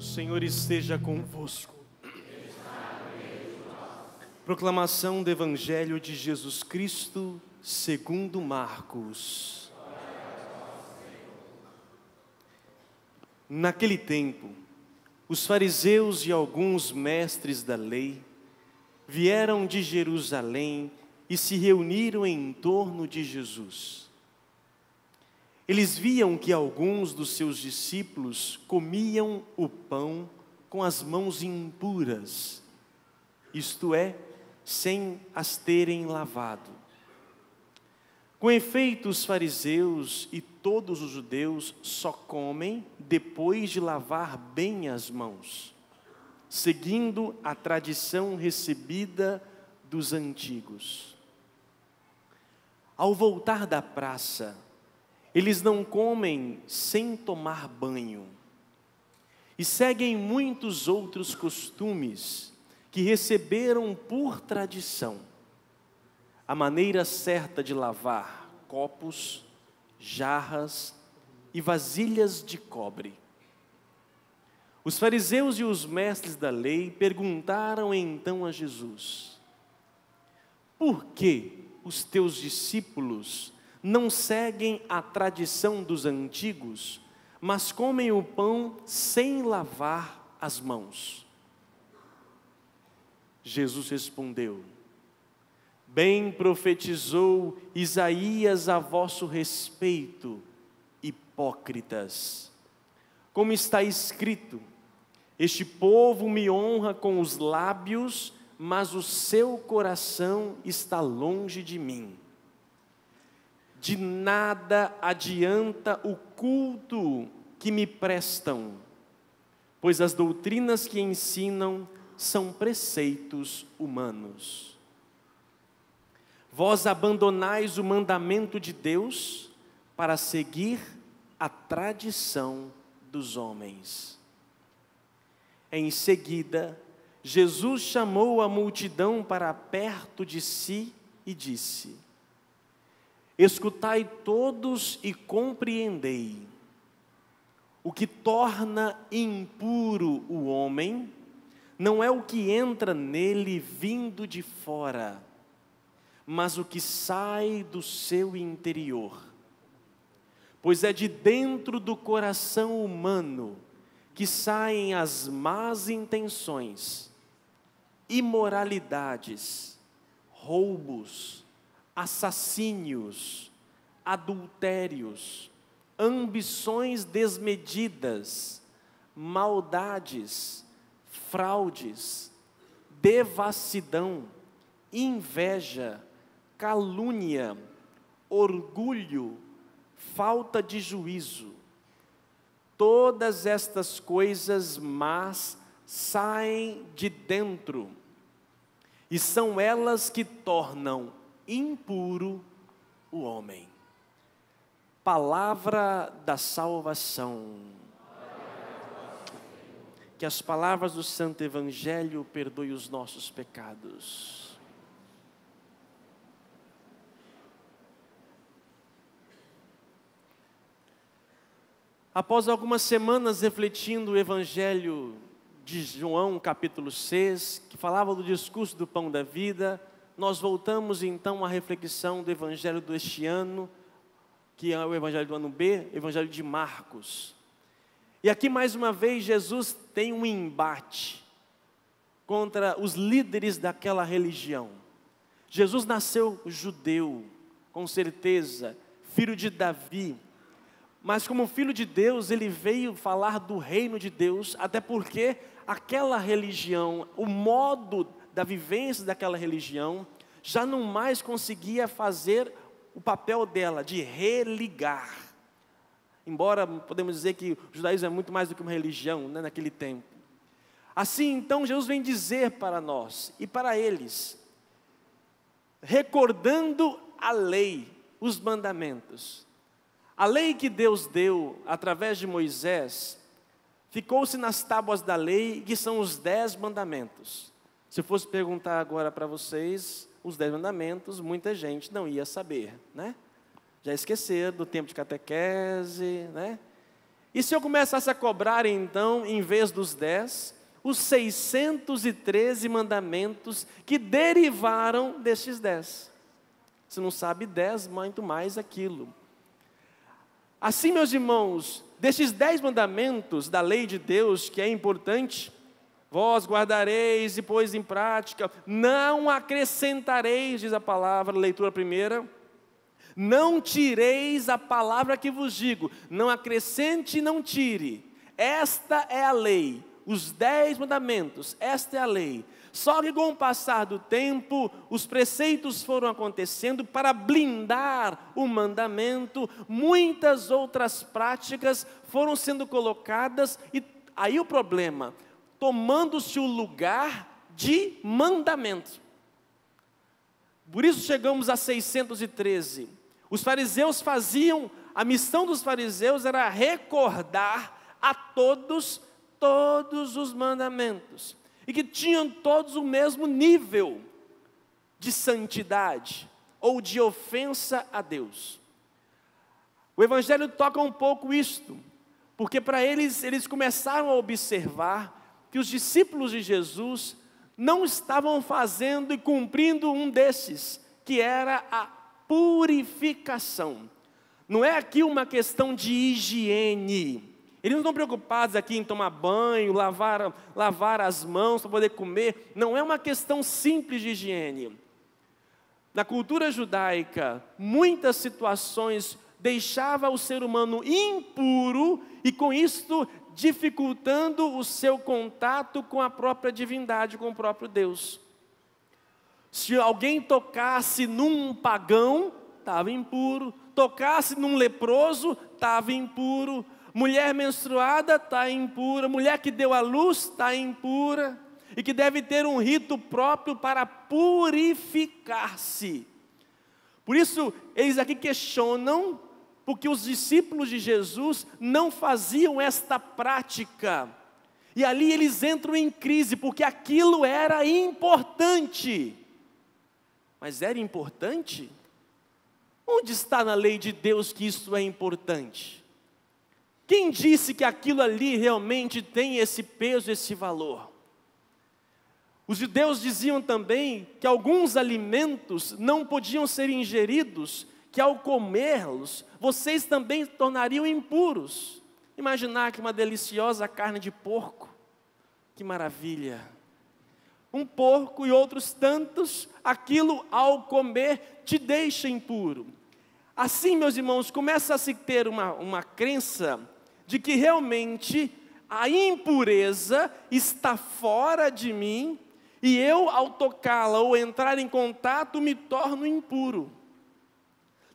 O Senhor esteja convosco. Proclamação do Evangelho de Jesus Cristo, segundo Marcos. Naquele tempo, os fariseus e alguns mestres da lei vieram de Jerusalém e se reuniram em torno de Jesus eles viam que alguns dos seus discípulos comiam o pão com as mãos impuras, isto é, sem as terem lavado. Com efeito, os fariseus e todos os judeus só comem depois de lavar bem as mãos, seguindo a tradição recebida dos antigos. Ao voltar da praça, eles não comem sem tomar banho. E seguem muitos outros costumes que receberam por tradição. A maneira certa de lavar copos, jarras e vasilhas de cobre. Os fariseus e os mestres da lei perguntaram então a Jesus: Por que os teus discípulos não seguem a tradição dos antigos, mas comem o pão sem lavar as mãos. Jesus respondeu: Bem profetizou Isaías a vosso respeito, hipócritas. Como está escrito: Este povo me honra com os lábios, mas o seu coração está longe de mim de nada adianta o culto que me prestam, pois as doutrinas que ensinam são preceitos humanos. Vós abandonais o mandamento de Deus para seguir a tradição dos homens. Em seguida, Jesus chamou a multidão para perto de si e disse: Escutai todos e compreendei. O que torna impuro o homem não é o que entra nele vindo de fora, mas o que sai do seu interior. Pois é de dentro do coração humano que saem as más intenções, imoralidades, roubos, assassínios, adultérios, ambições desmedidas, maldades, fraudes, devassidão, inveja, calúnia, orgulho, falta de juízo. Todas estas coisas más saem de dentro, e são elas que tornam impuro o homem. Palavra da salvação. Que as palavras do Santo Evangelho perdoem os nossos pecados. Após algumas semanas refletindo o Evangelho de João, capítulo 6, que falava do discurso do pão da vida, nós voltamos então à reflexão do Evangelho deste ano, que é o Evangelho do ano B, Evangelho de Marcos. E aqui mais uma vez Jesus tem um embate contra os líderes daquela religião. Jesus nasceu judeu, com certeza, filho de Davi, mas como filho de Deus, ele veio falar do reino de Deus, até porque aquela religião, o modo da vivência daquela religião, já não mais conseguia fazer o papel dela de religar. Embora podemos dizer que o judaísmo é muito mais do que uma religião né, naquele tempo. Assim, então, Jesus vem dizer para nós e para eles, recordando a lei, os mandamentos. A lei que Deus deu através de Moisés ficou-se nas tábuas da lei, que são os dez mandamentos. Se eu fosse perguntar agora para vocês os dez mandamentos, muita gente não ia saber, né? Já esquecer do tempo de catequese, né? E se eu começasse a cobrar então, em vez dos dez, os 613 mandamentos que derivaram destes dez? Se não sabe dez, muito mais aquilo. Assim, meus irmãos, destes dez mandamentos da lei de Deus, que é importante, Vós guardareis e pôs em prática, não acrescentareis, diz a palavra, leitura primeira. Não tireis a palavra que vos digo, não acrescente e não tire. Esta é a lei, os dez mandamentos, esta é a lei. Só que com o passar do tempo, os preceitos foram acontecendo para blindar o mandamento, muitas outras práticas foram sendo colocadas, e aí o problema, tomando-se o lugar de mandamento. Por isso chegamos a 613. Os fariseus faziam, a missão dos fariseus era recordar a todos todos os mandamentos e que tinham todos o mesmo nível de santidade ou de ofensa a Deus. O evangelho toca um pouco isto, porque para eles eles começaram a observar que os discípulos de Jesus não estavam fazendo e cumprindo um desses, que era a purificação. Não é aqui uma questão de higiene. Eles não estão preocupados aqui em tomar banho, lavar, lavar as mãos para poder comer. Não é uma questão simples de higiene. Na cultura judaica, muitas situações deixava o ser humano impuro e com isto dificultando o seu contato com a própria divindade, com o próprio Deus. Se alguém tocasse num pagão, estava impuro. Tocasse num leproso, estava impuro. Mulher menstruada está impura. Mulher que deu à luz está impura. E que deve ter um rito próprio para purificar-se. Por isso, eles aqui questionam porque os discípulos de Jesus não faziam esta prática. E ali eles entram em crise, porque aquilo era importante. Mas era importante? Onde está na lei de Deus que isso é importante? Quem disse que aquilo ali realmente tem esse peso, esse valor? Os judeus diziam também que alguns alimentos não podiam ser ingeridos que ao comê-los, vocês também tornariam impuros. Imaginar que uma deliciosa carne de porco, que maravilha! Um porco e outros tantos, aquilo ao comer te deixa impuro. Assim, meus irmãos, começa a se ter uma, uma crença de que realmente a impureza está fora de mim e eu, ao tocá-la ou entrar em contato, me torno impuro.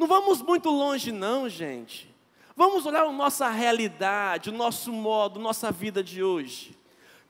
Não vamos muito longe, não, gente. Vamos olhar a nossa realidade, o nosso modo, nossa vida de hoje.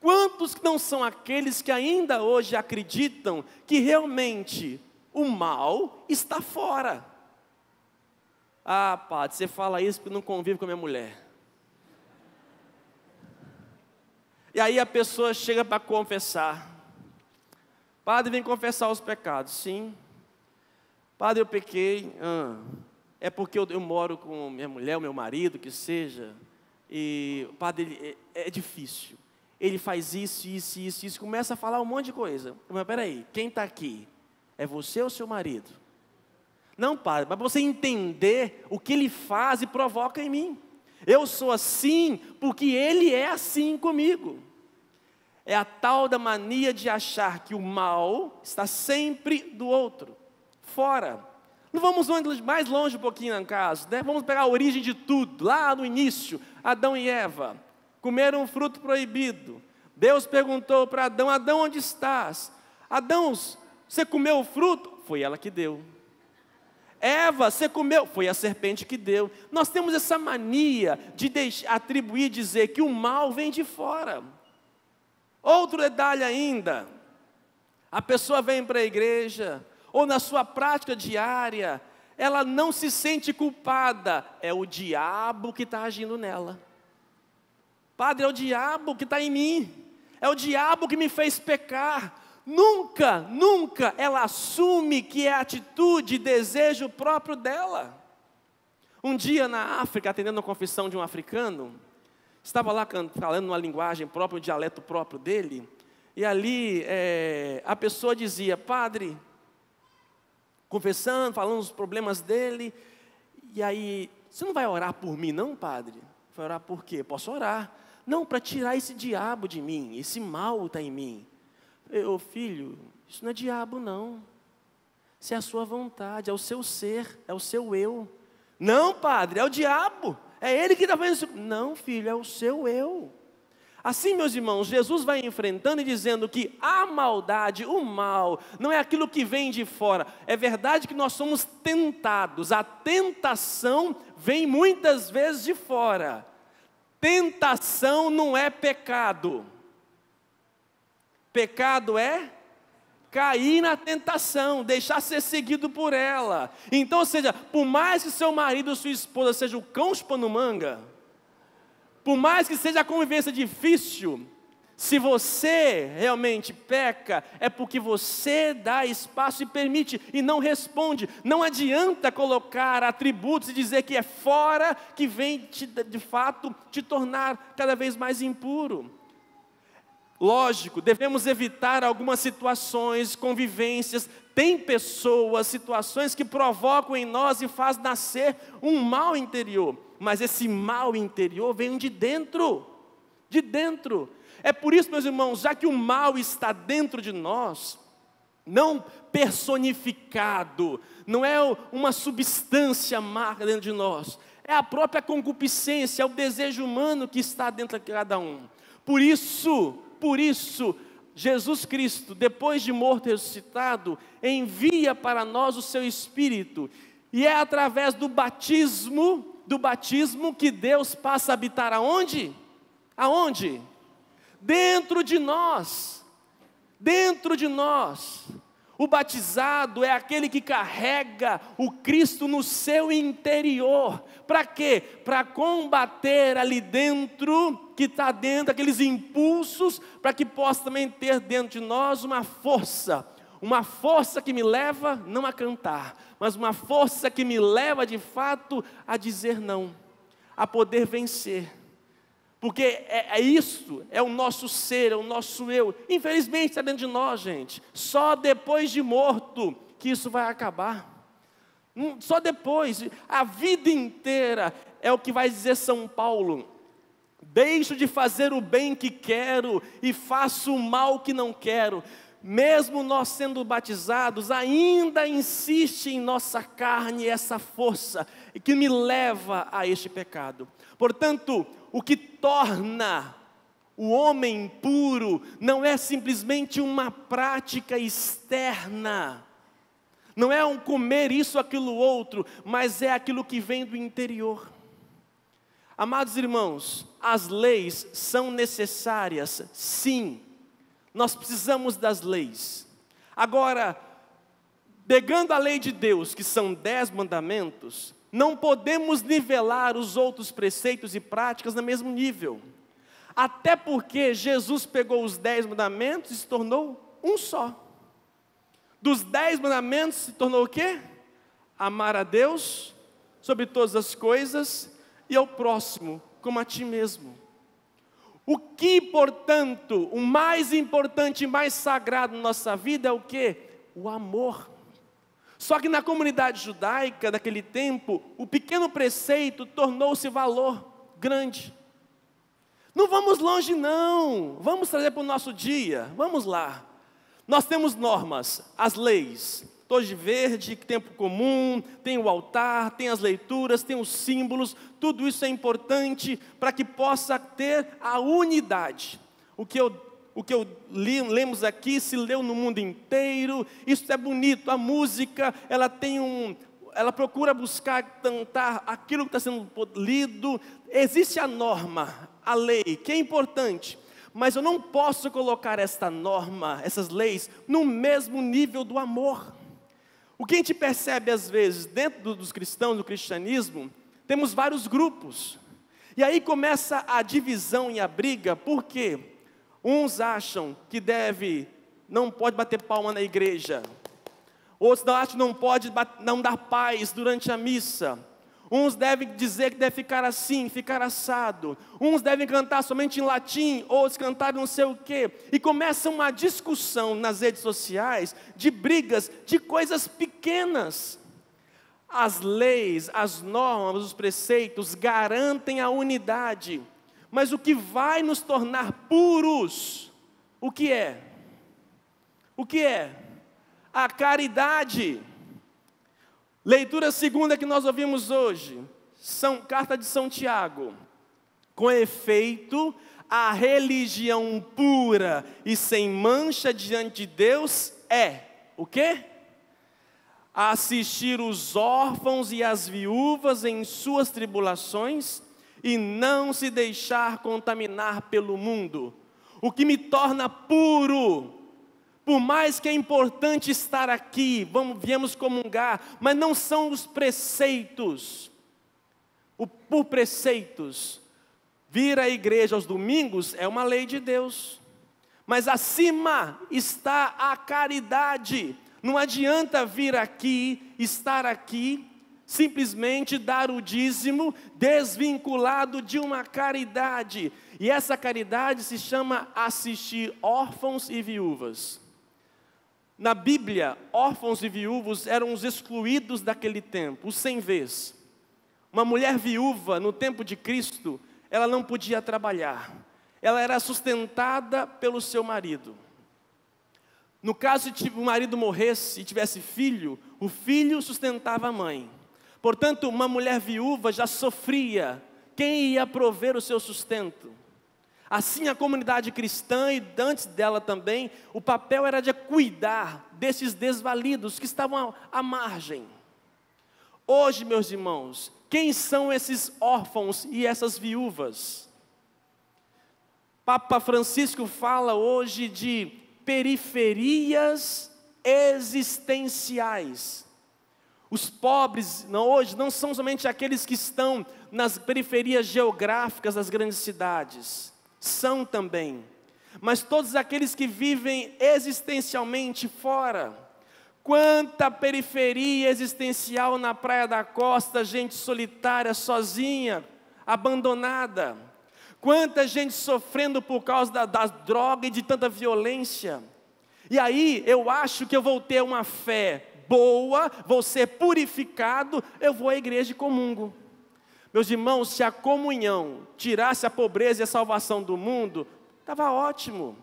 Quantos não são aqueles que ainda hoje acreditam que realmente o mal está fora? Ah, padre, você fala isso porque não convive com a minha mulher. E aí a pessoa chega para confessar. Padre, vem confessar os pecados. Sim. Padre, eu pequei. Ah, é porque eu, eu, moro com minha mulher, meu marido, que seja. E, o padre, é, é difícil. Ele faz isso, isso, isso, isso. Começa a falar um monte de coisa. Mas peraí, quem está aqui? É você ou seu marido? Não, padre, mas você entender o que ele faz e provoca em mim. Eu sou assim porque ele é assim comigo. É a tal da mania de achar que o mal está sempre do outro fora. Não vamos mais longe um pouquinho no caso, né? Vamos pegar a origem de tudo, lá no início, Adão e Eva comeram um fruto proibido. Deus perguntou para Adão: Adão, onde estás? Adão, você comeu o fruto? Foi ela que deu. Eva, você comeu? Foi a serpente que deu. Nós temos essa mania de atribuir, dizer que o mal vem de fora. Outro detalhe ainda: a pessoa vem para a igreja, ou na sua prática diária, ela não se sente culpada, é o diabo que está agindo nela. Padre, é o diabo que está em mim, é o diabo que me fez pecar. Nunca, nunca ela assume que é atitude e desejo próprio dela. Um dia na África, atendendo a confissão de um africano, estava lá falando uma linguagem própria, um dialeto próprio dele, e ali é, a pessoa dizia: Padre, confessando, falando os problemas dele. E aí, você não vai orar por mim, não, padre? Vai orar por quê? Posso orar. Não, para tirar esse diabo de mim, esse mal está em mim. Ô filho, isso não é diabo, não. Isso é a sua vontade, é o seu ser, é o seu eu. Não, padre, é o diabo. É ele que está fazendo isso. Não, filho, é o seu eu. Assim, meus irmãos, Jesus vai enfrentando e dizendo que a maldade, o mal, não é aquilo que vem de fora. É verdade que nós somos tentados, a tentação vem muitas vezes de fora. Tentação não é pecado. Pecado é cair na tentação, deixar ser seguido por ela. Então, ou seja, por mais que seu marido ou sua esposa seja o cão chupando manga, por mais que seja a convivência difícil, se você realmente peca, é porque você dá espaço e permite e não responde. Não adianta colocar atributos e dizer que é fora que vem te, de fato te tornar cada vez mais impuro. Lógico, devemos evitar algumas situações, convivências, tem pessoas, situações que provocam em nós e faz nascer um mal interior, mas esse mal interior vem de dentro, de dentro. É por isso, meus irmãos, já que o mal está dentro de nós, não personificado, não é uma substância má dentro de nós, é a própria concupiscência, é o desejo humano que está dentro de cada um. Por isso, por isso, Jesus Cristo, depois de morto e ressuscitado, envia para nós o seu Espírito. E é através do batismo, do batismo que Deus passa a habitar aonde? Aonde? Dentro de nós. Dentro de nós. O batizado é aquele que carrega o Cristo no seu interior. Para quê? Para combater ali dentro, que está dentro, aqueles impulsos, para que possa também ter dentro de nós uma força. Uma força que me leva não a cantar, mas uma força que me leva de fato a dizer não, a poder vencer porque é, é, isso, é o nosso ser, é o nosso eu. Infelizmente está dentro de nós, gente. Só depois de morto que isso vai acabar. Hum, só depois, a vida inteira é o que vai dizer São Paulo. Deixo de fazer o bem que quero e faço o mal que não quero. Mesmo nós sendo batizados, ainda insiste em nossa carne essa força que me leva a este pecado. Portanto, o que torna o homem puro não é simplesmente uma prática externa, não é um comer isso, aquilo, outro, mas é aquilo que vem do interior. Amados irmãos, as leis são necessárias, sim, nós precisamos das leis. Agora, pegando a lei de Deus, que são dez mandamentos, não podemos nivelar os outros preceitos e práticas no mesmo nível. Até porque Jesus pegou os dez mandamentos e se tornou um só. Dos dez mandamentos se tornou o quê? Amar a Deus sobre todas as coisas e ao próximo como a ti mesmo. O que, portanto, o mais importante e mais sagrado na nossa vida é o que? O amor. Só que na comunidade judaica daquele tempo, o pequeno preceito tornou-se valor grande. Não vamos longe, não. Vamos trazer para o nosso dia. Vamos lá. Nós temos normas, as leis. Tô de verde, tempo comum, tem o altar, tem as leituras, tem os símbolos. Tudo isso é importante para que possa ter a unidade. O que eu o que eu li, lemos aqui se leu no mundo inteiro. Isso é bonito. A música, ela tem um, ela procura buscar cantar aquilo que está sendo lido. Existe a norma, a lei, que é importante. Mas eu não posso colocar esta norma, essas leis, no mesmo nível do amor. O que a gente percebe às vezes dentro dos cristãos, do cristianismo, temos vários grupos. E aí começa a divisão e a briga, por quê? Uns acham que deve, não pode bater palma na igreja. Outros acham que não pode não dar paz durante a missa. Uns devem dizer que deve ficar assim, ficar assado. Uns devem cantar somente em latim, outros cantar não sei o quê. E começa uma discussão nas redes sociais de brigas, de coisas pequenas. As leis, as normas, os preceitos garantem a unidade. Mas o que vai nos tornar puros, o que é? O que é? A caridade. Leitura segunda que nós ouvimos hoje, São Carta de São Tiago. Com efeito, a religião pura e sem mancha diante de Deus é o quê? Assistir os órfãos e as viúvas em suas tribulações e não se deixar contaminar pelo mundo. O que me torna puro. Por mais que é importante estar aqui, vamos, viemos comungar, mas não são os preceitos. O, por preceitos, vir à igreja aos domingos é uma lei de Deus. Mas acima está a caridade. Não adianta vir aqui, estar aqui simplesmente dar o dízimo desvinculado de uma caridade. E essa caridade se chama assistir órfãos e viúvas. Na Bíblia, órfãos e viúvos eram os excluídos daquele tempo, os sem vez. Uma mulher viúva no tempo de Cristo, ela não podia trabalhar. Ela era sustentada pelo seu marido. No caso de o marido morresse e tivesse filho, o filho sustentava a mãe. Portanto, uma mulher viúva já sofria quem ia prover o seu sustento. Assim, a comunidade cristã e antes dela também, o papel era de cuidar desses desvalidos que estavam à margem. Hoje, meus irmãos, quem são esses órfãos e essas viúvas? Papa Francisco fala hoje de periferias existenciais. Os pobres não, hoje não são somente aqueles que estão nas periferias geográficas das grandes cidades, são também, mas todos aqueles que vivem existencialmente fora. Quanta periferia existencial na Praia da Costa, gente solitária, sozinha, abandonada. Quanta gente sofrendo por causa da, da droga e de tanta violência. E aí eu acho que eu vou ter uma fé boa, vou ser purificado, eu vou à igreja e comungo. Meus irmãos, se a comunhão tirasse a pobreza e a salvação do mundo, estava ótimo.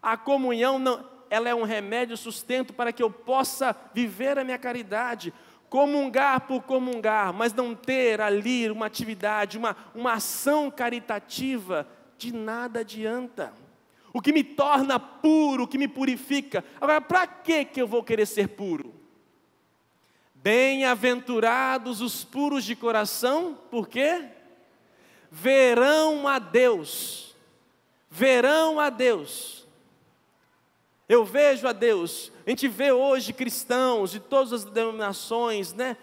A comunhão não, ela é um remédio, sustento para que eu possa viver a minha caridade. Comungar por comungar, mas não ter ali uma atividade, uma, uma ação caritativa, de nada adianta. O que me torna puro, o que me purifica. Agora, para que eu vou querer ser puro? Bem-aventurados os puros de coração, por quê? Verão a Deus. Verão a Deus. Eu vejo a Deus. A gente vê hoje cristãos de todas as denominações, né?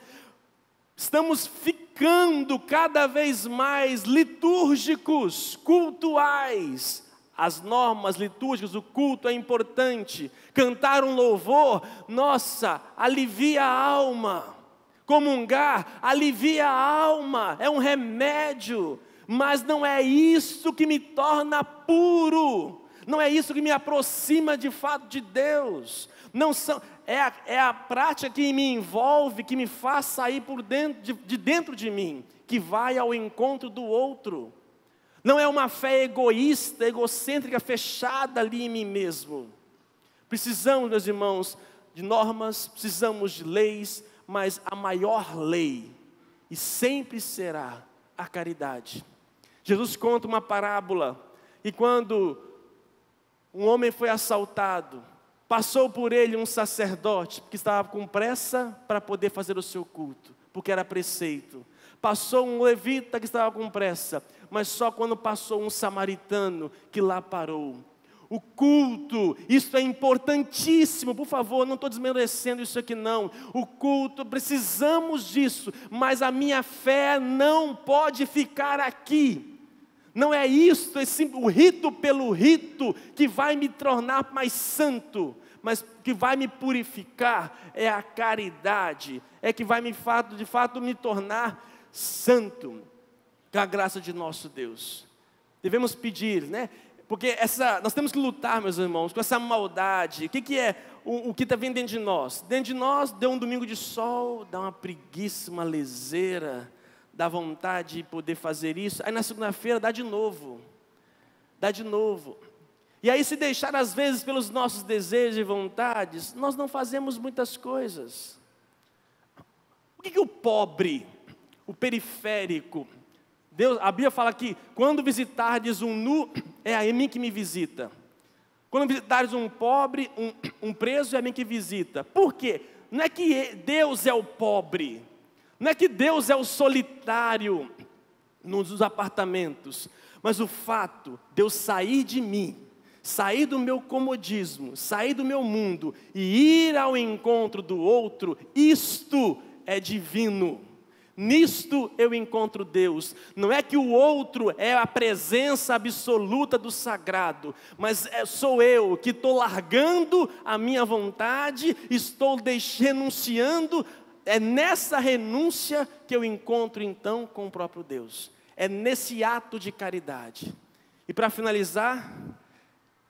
Estamos ficando cada vez mais litúrgicos, cultuais, as normas litúrgicas, o culto é importante. Cantar um louvor, nossa, alivia a alma. Comungar alivia a alma, é um remédio, mas não é isso que me torna puro. Não é isso que me aproxima de fato de Deus. Não são, é, a, é a prática que me envolve, que me faz sair por dentro, de, de dentro de mim, que vai ao encontro do outro. Não é uma fé egoísta, egocêntrica, fechada ali em mim mesmo. Precisamos, meus irmãos, de normas, precisamos de leis, mas a maior lei, e sempre será, a caridade. Jesus conta uma parábola, e quando um homem foi assaltado, passou por ele um sacerdote, que estava com pressa para poder fazer o seu culto, porque era preceito. Passou um levita que estava com pressa mas só quando passou um samaritano que lá parou. O culto, isso é importantíssimo, por favor, não estou desmerecendo isso aqui não. O culto, precisamos disso, mas a minha fé não pode ficar aqui. Não é isso, esse, é o rito pelo rito que vai me tornar mais santo, mas que vai me purificar é a caridade, é que vai me de fato me tornar santo a graça de nosso Deus. Devemos pedir, né? Porque essa, nós temos que lutar, meus irmãos, com essa maldade. O que, que é o, o que está vindo dentro de nós? Dentro de nós deu um domingo de sol, dá uma preguiça, uma leseira, dá vontade de poder fazer isso. Aí na segunda-feira dá de novo, dá de novo. E aí, se deixar às vezes pelos nossos desejos e vontades, nós não fazemos muitas coisas. O que, que o pobre, o periférico, Deus, a Bíblia fala que quando visitardes um nu, é a mim que me visita. Quando visitares um pobre, um, um preso, é a mim que visita. Por quê? Não é que Deus é o pobre, não é que Deus é o solitário nos apartamentos, mas o fato de eu sair de mim, sair do meu comodismo, sair do meu mundo e ir ao encontro do outro, isto é divino. Nisto eu encontro Deus. Não é que o outro é a presença absoluta do sagrado, mas é, sou eu que estou largando a minha vontade, estou renunciando. É nessa renúncia que eu encontro então com o próprio Deus. É nesse ato de caridade. E para finalizar,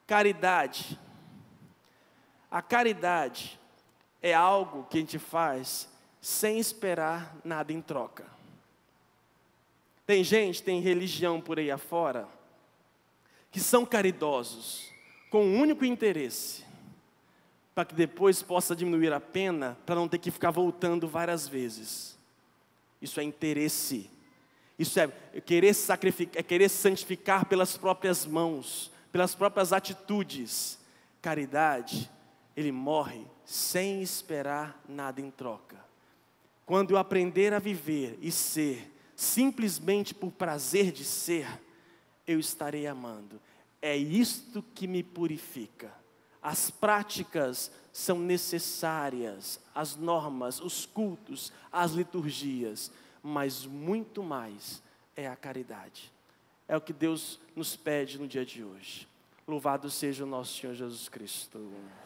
caridade. A caridade é algo que a gente faz sem esperar nada em troca. Tem gente, tem religião por aí afora, que são caridosos, com o um único interesse, para que depois possa diminuir a pena, para não ter que ficar voltando várias vezes. Isso é interesse. Isso é querer sacrificar, é querer santificar pelas próprias mãos, pelas próprias atitudes. Caridade, ele morre sem esperar nada em troca quando eu aprender a viver e ser simplesmente por prazer de ser, eu estarei amando. É isto que me purifica. As práticas são necessárias, as normas, os cultos, as liturgias, mas muito mais é a caridade. É o que Deus nos pede no dia de hoje. Louvado seja o nosso Senhor Jesus Cristo.